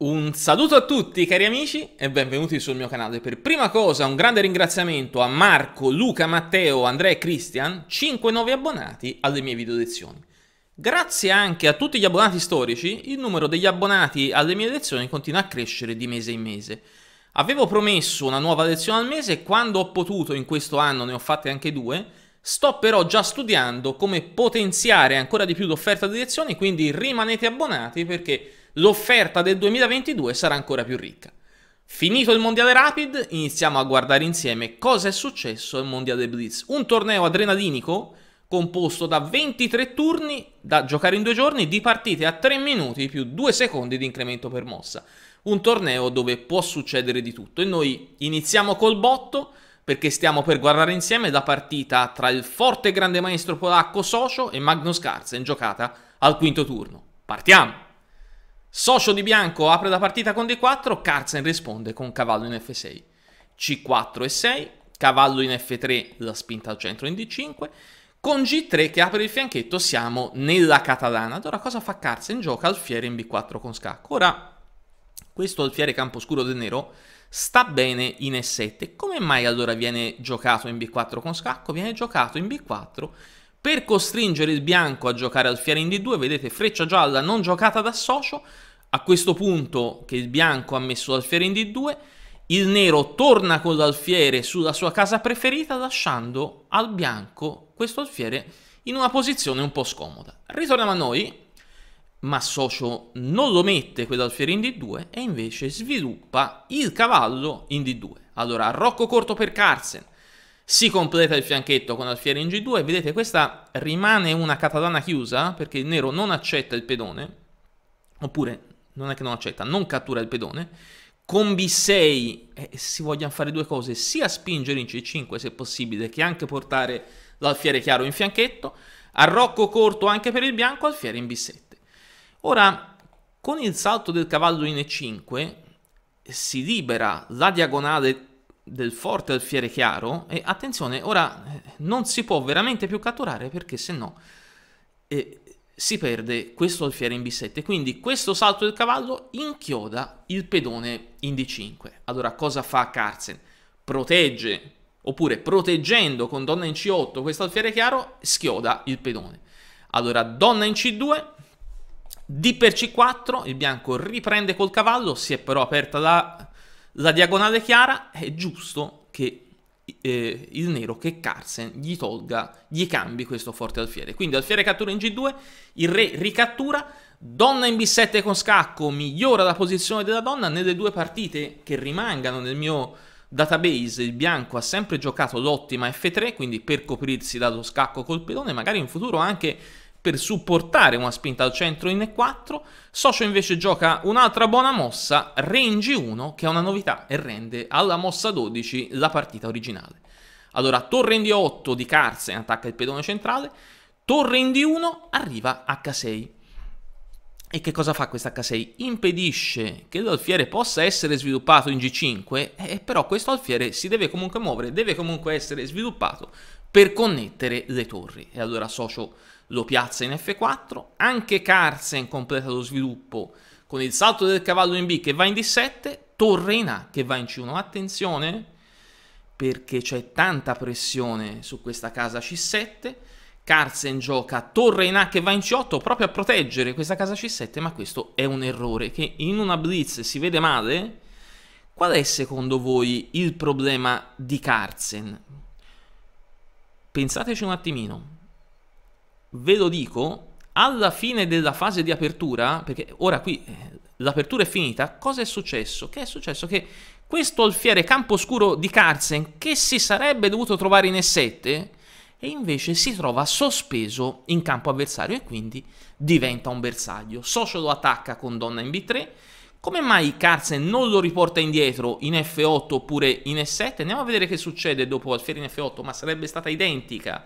Un saluto a tutti cari amici e benvenuti sul mio canale. Per prima cosa un grande ringraziamento a Marco, Luca, Matteo, Andrea e Cristian, 5 nuovi abbonati alle mie video lezioni. Grazie anche a tutti gli abbonati storici, il numero degli abbonati alle mie lezioni continua a crescere di mese in mese. Avevo promesso una nuova lezione al mese e quando ho potuto in questo anno ne ho fatte anche due, Sto però già studiando come potenziare ancora di più l'offerta di lezioni, quindi rimanete abbonati perché l'offerta del 2022 sarà ancora più ricca. Finito il Mondiale Rapid, iniziamo a guardare insieme cosa è successo al Mondiale Blitz. Un torneo adrenalinico composto da 23 turni da giocare in due giorni di partite a 3 minuti più 2 secondi di incremento per mossa. Un torneo dove può succedere di tutto e noi iniziamo col botto perché stiamo per guardare insieme la partita tra il forte grande maestro polacco Socio e Magnus Carlsen giocata al quinto turno. Partiamo! Socio di bianco apre la partita con D4, Carlsen risponde con cavallo in F6, C4 e 6, cavallo in F3 la spinta al centro in D5, con G3 che apre il fianchetto siamo nella catalana. Allora cosa fa Carlsen? Gioca alfiere in B4 con scacco. Ora, questo alfiere campo scuro del nero sta bene in E7. Come mai allora viene giocato in B4 con scacco? Viene giocato in B4 per costringere il bianco a giocare alfiere in D2, vedete freccia gialla non giocata da socio, a questo punto che il bianco ha messo l'alfiere in D2, il nero torna con l'alfiere sulla sua casa preferita lasciando al bianco questo alfiere in una posizione un po' scomoda. Ritorniamo a noi, ma Socio non lo mette quell'alfiere in D2 e invece sviluppa il cavallo in D2. Allora, Rocco corto per Carsen, si completa il fianchetto con alfiere in G2 vedete questa rimane una catalana chiusa perché il nero non accetta il pedone, oppure non è che non accetta, non cattura il pedone. Con B6 eh, si vogliono fare due cose, sia spingere in C5 se possibile, che anche portare l'alfiere chiaro in fianchetto, arrocco corto anche per il bianco, alfiere in B7. Ora, con il salto del cavallo in E5 si libera la diagonale del forte alfiere chiaro e attenzione, ora eh, non si può veramente più catturare perché se no eh, si perde questo alfiere in B7, quindi questo salto del cavallo inchioda il pedone in D5. Allora cosa fa Carlsen? Protegge, oppure proteggendo con donna in C8 questo alfiere chiaro, schioda il pedone. Allora donna in C2, D per C4, il bianco riprende col cavallo, si è però aperta la, la diagonale chiara, è giusto che eh, il nero che Carsen gli tolga, gli cambi questo forte alfiere. Quindi alfiere cattura in G2, il re ricattura, donna in B7 con scacco, migliora la posizione della donna nelle due partite che rimangano nel mio database il bianco ha sempre giocato l'ottima F3, quindi per coprirsi dallo scacco col pedone, magari in futuro anche per supportare una spinta al centro in E4. Socio invece gioca un'altra buona mossa, range 1, che è una novità e rende alla mossa 12 la partita originale. Allora, torre in D8 di Carsen attacca il pedone centrale, torre in D1 arriva H6. E che cosa fa questa H6? Impedisce che l'alfiere possa essere sviluppato in G5, eh, però questo alfiere si deve comunque muovere, deve comunque essere sviluppato per connettere le torri. E allora Socio lo piazza in F4, anche Carsen completa lo sviluppo con il salto del cavallo in B che va in D7, torre in A che va in C1. Attenzione perché c'è tanta pressione su questa casa C7. Carsen gioca torre in A che va in C8 proprio a proteggere questa casa C7, ma questo è un errore che in una blitz si vede male. Qual è secondo voi il problema di Carsen? Pensateci un attimino ve lo dico, alla fine della fase di apertura, perché ora qui eh, l'apertura è finita, cosa è successo? Che è successo? Che questo alfiere camposcuro di Carsen, che si sarebbe dovuto trovare in E7, e invece si trova sospeso in campo avversario e quindi diventa un bersaglio. Socio lo attacca con donna in B3. Come mai Carlsen non lo riporta indietro in F8 oppure in E7? Andiamo a vedere che succede dopo alfiere in F8, ma sarebbe stata identica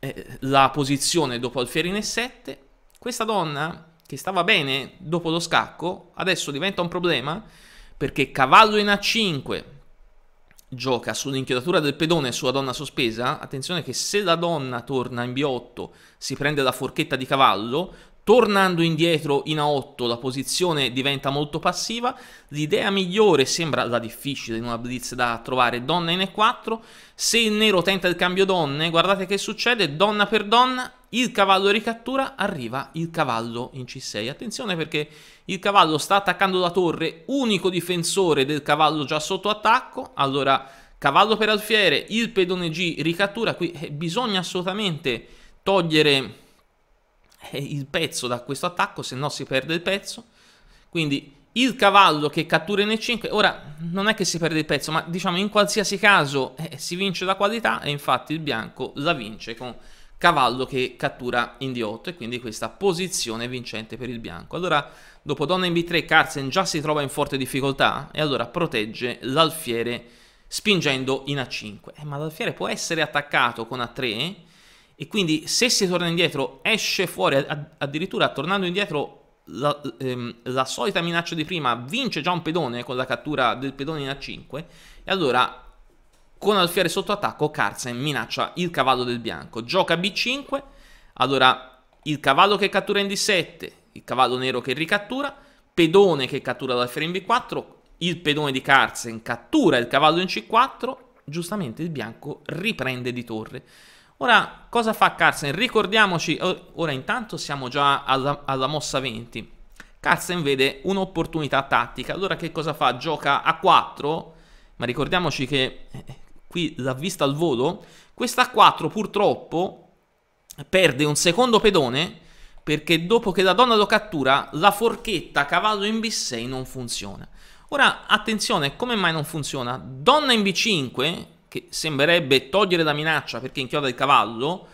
eh, la posizione dopo e 7, questa donna che stava bene dopo lo scacco adesso diventa un problema perché cavallo in A5 gioca sull'inchiodatura del pedone sulla donna sospesa, attenzione che se la donna torna in B8 si prende la forchetta di cavallo, Tornando indietro in A8 la posizione diventa molto passiva, l'idea migliore sembra la difficile in una blitz da trovare, donna in E4, se il nero tenta il cambio donne, guardate che succede, donna per donna, il cavallo ricattura, arriva il cavallo in C6. Attenzione perché il cavallo sta attaccando la torre, unico difensore del cavallo già sotto attacco, allora cavallo per alfiere, il pedone G ricattura, qui eh, bisogna assolutamente togliere eh, il pezzo da questo attacco, se no si perde il pezzo. Quindi il cavallo che cattura in E5, ora non è che si perde il pezzo, ma diciamo in qualsiasi caso eh, si vince la qualità e infatti il bianco la vince con cavallo che cattura in D8 e quindi questa posizione vincente per il bianco. Allora dopo donna in B3 Carlsen già si trova in forte difficoltà e allora protegge l'alfiere spingendo in A5. Eh, ma l'alfiere può essere attaccato con A3 e quindi se si torna indietro, esce fuori, addirittura tornando indietro la, ehm, la, solita minaccia di prima vince già un pedone con la cattura del pedone in A5 e allora con alfiere sotto attacco Carsen minaccia il cavallo del bianco gioca B5 allora il cavallo che cattura in D7 il cavallo nero che ricattura pedone che cattura l'alfiere in B4 il pedone di Carsen cattura il cavallo in C4 giustamente il bianco riprende di torre Ora, cosa fa Carlsen? Ricordiamoci, ora intanto siamo già alla, alla mossa 20. Carlsen vede un'opportunità tattica. Allora che cosa fa? Gioca a 4, ma ricordiamoci che eh, qui l'ha vista al volo. Questa a 4 purtroppo perde un secondo pedone perché dopo che la donna lo cattura la forchetta cavallo in B6 non funziona. Ora attenzione, come mai non funziona? Donna in B5 che sembrerebbe togliere la minaccia perché inchioda il cavallo,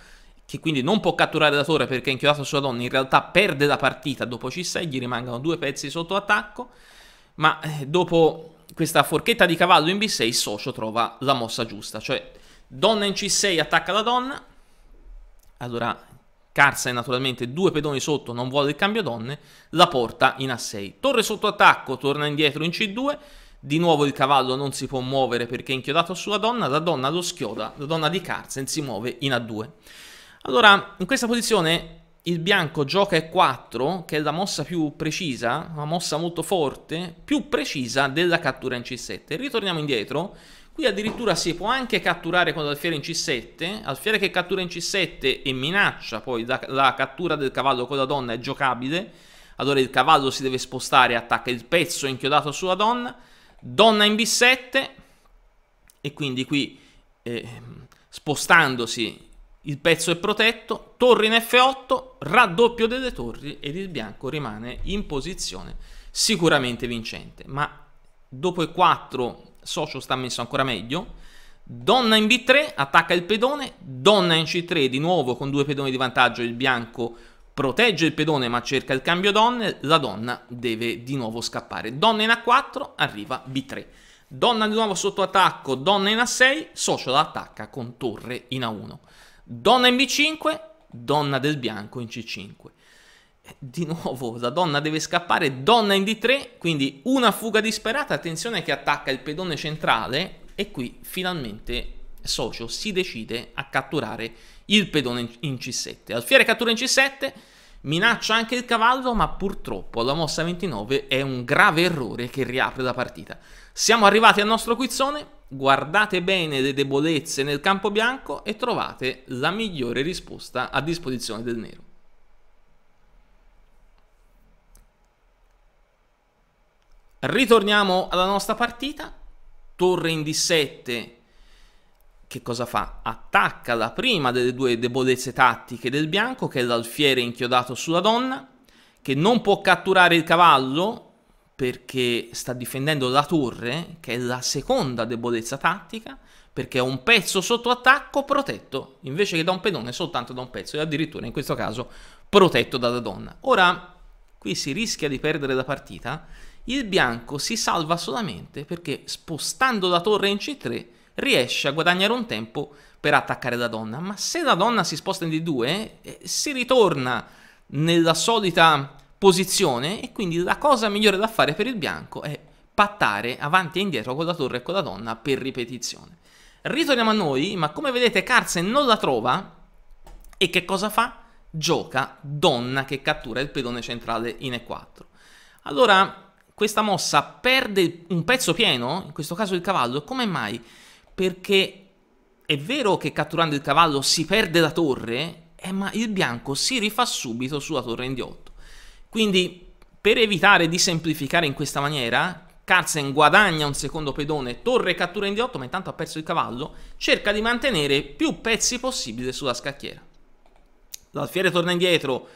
che quindi non può catturare da torre perché è inchiodato sulla donna, in realtà perde la partita dopo C6, gli rimangono due pezzi sotto attacco, ma eh, dopo questa forchetta di cavallo in B6 il socio trova la mossa giusta, cioè donna in C6 attacca la donna, allora Carsa naturalmente due pedoni sotto, non vuole il cambio donne, la porta in A6. Torre sotto attacco, torna indietro in C2, di nuovo il cavallo non si può muovere perché è inchiodato sulla donna, la donna lo schioda, la donna di Carsen si muove in A2. Allora, in questa posizione il bianco gioca E4, che è la mossa più precisa, una mossa molto forte, più precisa della cattura in C7. Ritorniamo indietro, qui addirittura si può anche catturare con l'alfiere in C7, alfiere che cattura in C7 e minaccia poi la, la cattura del cavallo con la donna è giocabile, allora il cavallo si deve spostare, attacca il pezzo inchiodato sulla donna, donna in B7 e quindi qui eh, spostandosi il pezzo è protetto, torre in F8, raddoppio delle torri ed il bianco rimane in posizione sicuramente vincente. Ma dopo E4 Socio sta messo ancora meglio, donna in B3, attacca il pedone, donna in C3 di nuovo con due pedoni di vantaggio il bianco protegge il pedone ma cerca il cambio donne, la donna deve di nuovo scappare. Donna in A4, arriva B3. Donna di nuovo sotto attacco, donna in A6, socio la attacca con torre in A1. Donna in B5, donna del bianco in C5. Di nuovo la donna deve scappare, donna in D3, quindi una fuga disperata, attenzione che attacca il pedone centrale e qui finalmente socio si decide a catturare il pedone in C7. Alfiere cattura in C7, minaccia anche il cavallo, ma purtroppo la mossa 29 è un grave errore che riapre la partita. Siamo arrivati al nostro quizzone, guardate bene le debolezze nel campo bianco e trovate la migliore risposta a disposizione del nero. Ritorniamo alla nostra partita, torre in D7 che cosa fa? Attacca la prima delle due debolezze tattiche del bianco, che è l'alfiere inchiodato sulla donna, che non può catturare il cavallo perché sta difendendo la torre, che è la seconda debolezza tattica, perché è un pezzo sotto attacco protetto, invece che da un pedone, soltanto da un pezzo, e addirittura in questo caso protetto dalla donna. Ora, qui si rischia di perdere la partita, il bianco si salva solamente perché spostando la torre in C3 riesce a guadagnare un tempo per attaccare la donna, ma se la donna si sposta in D2 eh, si ritorna nella solita posizione e quindi la cosa migliore da fare per il bianco è pattare avanti e indietro con la torre e con la donna per ripetizione. Ritorniamo a noi, ma come vedete Carlsen non la trova e che cosa fa? Gioca donna che cattura il pedone centrale in E4. Allora questa mossa perde un pezzo pieno, in questo caso il cavallo, come mai? perché è vero che catturando il cavallo si perde la torre, eh, ma il bianco si rifà subito sulla torre in D8. Quindi, per evitare di semplificare in questa maniera, Carlsen guadagna un secondo pedone, torre cattura in D8, ma intanto ha perso il cavallo, cerca di mantenere più pezzi possibile sulla scacchiera. L'alfiere torna indietro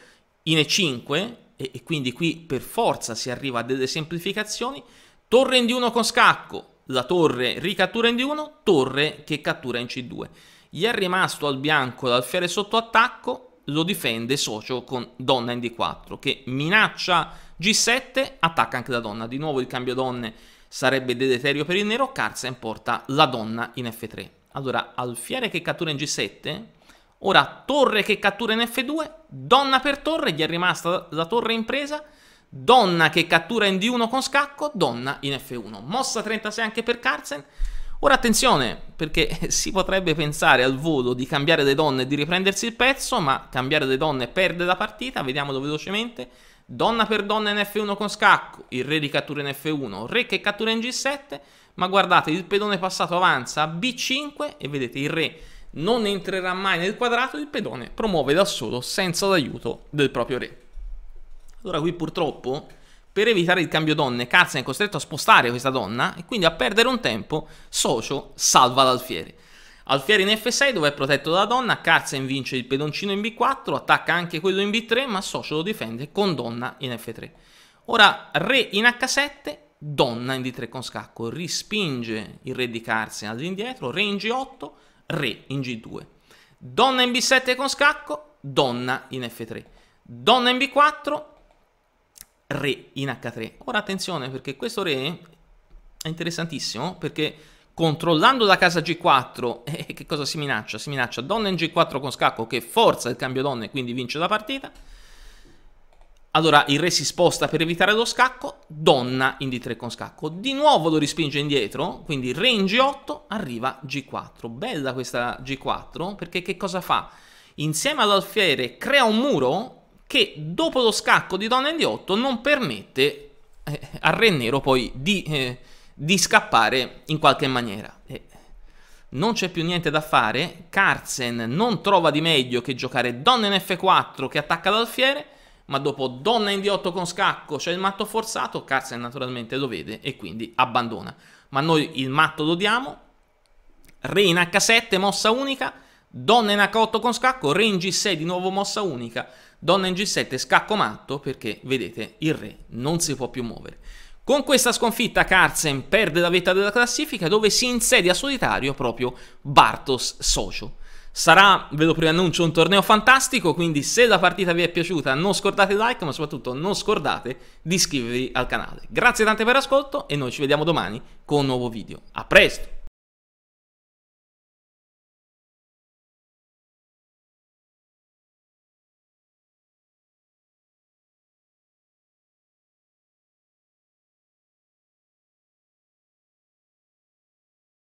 in E5, e, e quindi qui per forza si arriva a delle semplificazioni, torre in D1 con scacco, la torre ricattura in D1, torre che cattura in C2. Gli è rimasto al bianco l'alfiere sotto attacco, lo difende socio con donna in D4 che minaccia G7, attacca anche la donna. Di nuovo il cambio donne sarebbe deleterio per il nero, Carlsen importa la donna in F3. Allora, alfiere che cattura in G7, ora torre che cattura in F2, donna per torre, gli è rimasta la torre in presa, Donna che cattura in D1 con scacco, donna in F1. Mossa 36 anche per Carlsen. Ora attenzione, perché si potrebbe pensare al volo di cambiare le donne e di riprendersi il pezzo, ma cambiare le donne perde la partita, vediamolo velocemente. Donna per donna in F1 con scacco, il re di cattura in F1, re che cattura in G7, ma guardate il pedone passato avanza a B5 e vedete il re non entrerà mai nel quadrato, il pedone promuove da solo senza l'aiuto del proprio re. Allora qui purtroppo, per evitare il cambio donne, Carson è costretto a spostare questa donna e quindi a perdere un tempo, Socio salva l'alfiere. Alfieri in F6 dove è protetto dalla donna, Carson vince il pedoncino in B4, attacca anche quello in B3, ma Socio lo difende con donna in F3. Ora re in H7, donna in D3 con scacco, rispinge il re di Carson all'indietro, re in G8, re in G2. Donna in B7 con scacco, donna in F3. Donna in B4, re in h3. Ora attenzione perché questo re è interessantissimo perché controllando la casa g4 eh, che cosa si minaccia? Si minaccia donna in g4 con scacco che forza il cambio donna e quindi vince la partita. Allora il re si sposta per evitare lo scacco, donna in d3 con scacco. Di nuovo lo rispinge indietro, quindi re in g8 arriva g4. Bella questa g4 perché che cosa fa? Insieme all'alfiere crea un muro che dopo lo scacco di Donna in d 8 non permette eh, al Re Nero poi di, eh, di scappare in qualche maniera. Eh, non c'è più niente da fare, Carsen non trova di meglio che giocare Donna in F4 che attacca l'alfiere, ma dopo Donna in D8 con scacco c'è cioè il matto forzato, Carsen naturalmente lo vede e quindi abbandona. Ma noi il matto lo diamo, Re in H7 mossa unica, Donna in H8 con scacco, Re in G6 di nuovo mossa unica, donna in G7 scacco matto perché vedete il re non si può più muovere. Con questa sconfitta Carlsen perde la vetta della classifica dove si insedia solitario proprio Bartos Socio. Sarà, ve lo preannuncio, un torneo fantastico, quindi se la partita vi è piaciuta non scordate il like, ma soprattutto non scordate di iscrivervi al canale. Grazie tante per l'ascolto e noi ci vediamo domani con un nuovo video. A presto!